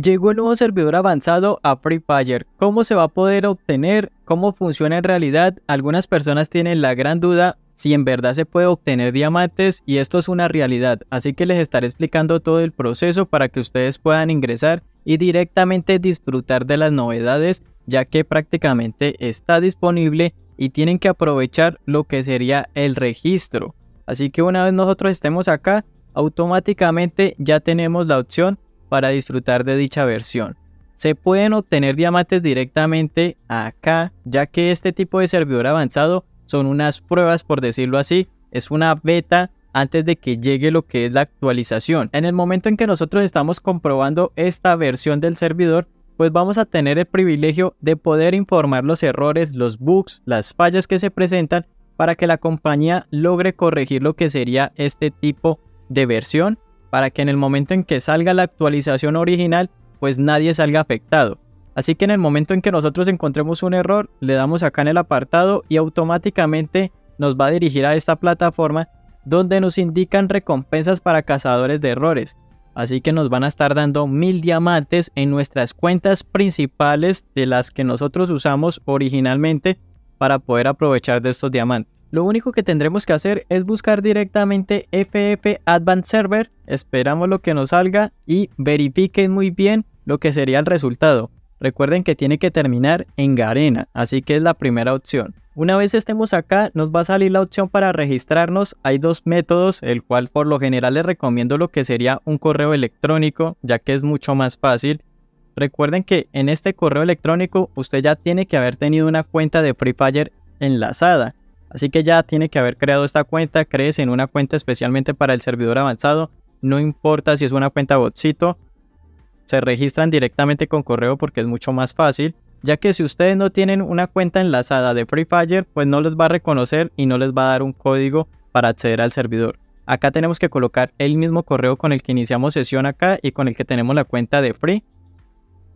Llegó el nuevo servidor avanzado a Free Fire. ¿Cómo se va a poder obtener? ¿Cómo funciona en realidad? Algunas personas tienen la gran duda si en verdad se puede obtener diamantes y esto es una realidad. Así que les estaré explicando todo el proceso para que ustedes puedan ingresar y directamente disfrutar de las novedades ya que prácticamente está disponible y tienen que aprovechar lo que sería el registro. Así que una vez nosotros estemos acá, automáticamente ya tenemos la opción para disfrutar de dicha versión. Se pueden obtener diamantes directamente acá, ya que este tipo de servidor avanzado son unas pruebas, por decirlo así, es una beta antes de que llegue lo que es la actualización. En el momento en que nosotros estamos comprobando esta versión del servidor, pues vamos a tener el privilegio de poder informar los errores, los bugs, las fallas que se presentan para que la compañía logre corregir lo que sería este tipo de versión para que en el momento en que salga la actualización original, pues nadie salga afectado. Así que en el momento en que nosotros encontremos un error, le damos acá en el apartado y automáticamente nos va a dirigir a esta plataforma donde nos indican recompensas para cazadores de errores. Así que nos van a estar dando mil diamantes en nuestras cuentas principales de las que nosotros usamos originalmente para poder aprovechar de estos diamantes. Lo único que tendremos que hacer es buscar directamente FF Advanced Server, esperamos lo que nos salga y verifiquen muy bien lo que sería el resultado. Recuerden que tiene que terminar en Garena, así que es la primera opción. Una vez estemos acá, nos va a salir la opción para registrarnos. Hay dos métodos, el cual por lo general les recomiendo lo que sería un correo electrónico, ya que es mucho más fácil. Recuerden que en este correo electrónico usted ya tiene que haber tenido una cuenta de Free Fire enlazada. Así que ya tiene que haber creado esta cuenta, crees en una cuenta especialmente para el servidor avanzado, no importa si es una cuenta botcito, se registran directamente con correo porque es mucho más fácil, ya que si ustedes no tienen una cuenta enlazada de Free Fire, pues no les va a reconocer y no les va a dar un código para acceder al servidor. Acá tenemos que colocar el mismo correo con el que iniciamos sesión acá y con el que tenemos la cuenta de Free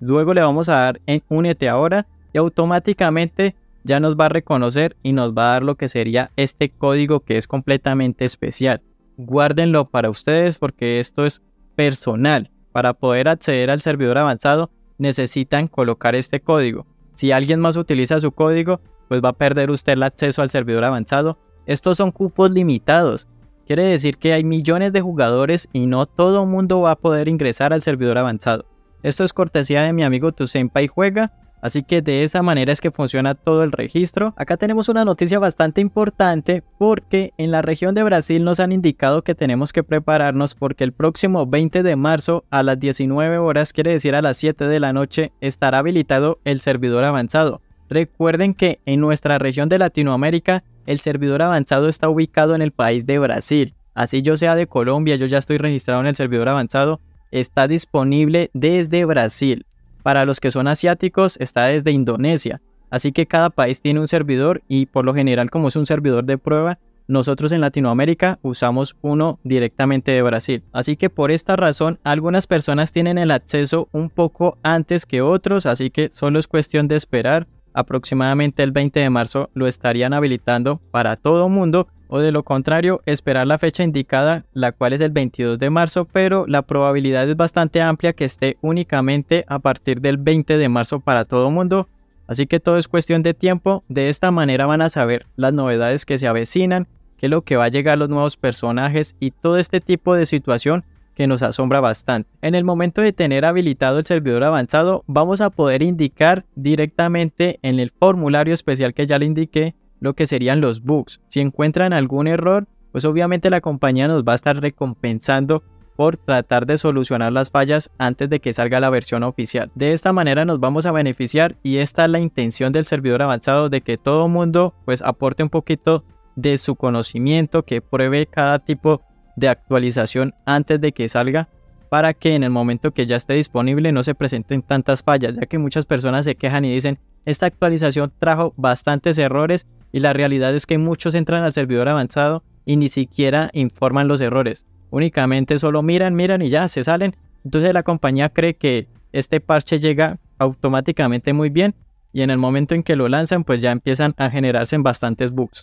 Luego le vamos a dar en eh, únete ahora y automáticamente ya nos va a reconocer y nos va a dar lo que sería este código que es completamente especial. Guárdenlo para ustedes porque esto es personal. Para poder acceder al servidor avanzado necesitan colocar este código. Si alguien más utiliza su código, pues va a perder usted el acceso al servidor avanzado. Estos son cupos limitados. Quiere decir que hay millones de jugadores y no todo mundo va a poder ingresar al servidor avanzado. Esto es cortesía de mi amigo Tu Senpai Juega, Así que de esa manera es que funciona todo el registro. Acá tenemos una noticia bastante importante porque en la región de Brasil nos han indicado que tenemos que prepararnos porque el próximo 20 de marzo a las 19 horas, quiere decir a las 7 de la noche, estará habilitado el servidor avanzado. Recuerden que en nuestra región de Latinoamérica el servidor avanzado está ubicado en el país de Brasil. Así yo sea de Colombia, yo ya estoy registrado en el servidor avanzado está disponible desde Brasil. Para los que son asiáticos está desde Indonesia. Así que cada país tiene un servidor y por lo general como es un servidor de prueba, nosotros en Latinoamérica usamos uno directamente de Brasil. Así que por esta razón algunas personas tienen el acceso un poco antes que otros, así que solo es cuestión de esperar aproximadamente el 20 de marzo lo estarían habilitando para todo mundo o de lo contrario esperar la fecha indicada, la cual es el 22 de marzo, pero la probabilidad es bastante amplia que esté únicamente a partir del 20 de marzo para todo mundo, así que todo es cuestión de tiempo, de esta manera van a saber las novedades que se avecinan, qué es lo que va a llegar los nuevos personajes y todo este tipo de situación que nos asombra bastante. En el momento de tener habilitado el servidor avanzado, vamos a poder indicar directamente en el formulario especial que ya le indiqué lo que serían los bugs. Si encuentran algún error, pues obviamente la compañía nos va a estar recompensando por tratar de solucionar las fallas antes de que salga la versión oficial. De esta manera nos vamos a beneficiar y esta es la intención del servidor avanzado de que todo mundo pues aporte un poquito de su conocimiento, que pruebe cada tipo de actualización antes de que salga para que en el momento que ya esté disponible no se presenten tantas fallas, ya que muchas personas se quejan y dicen, esta actualización trajo bastantes errores y la realidad es que muchos entran al servidor avanzado y ni siquiera informan los errores, únicamente solo miran, miran y ya se salen. Entonces la compañía cree que este parche llega automáticamente muy bien y en el momento en que lo lanzan pues ya empiezan a generarse en bastantes bugs.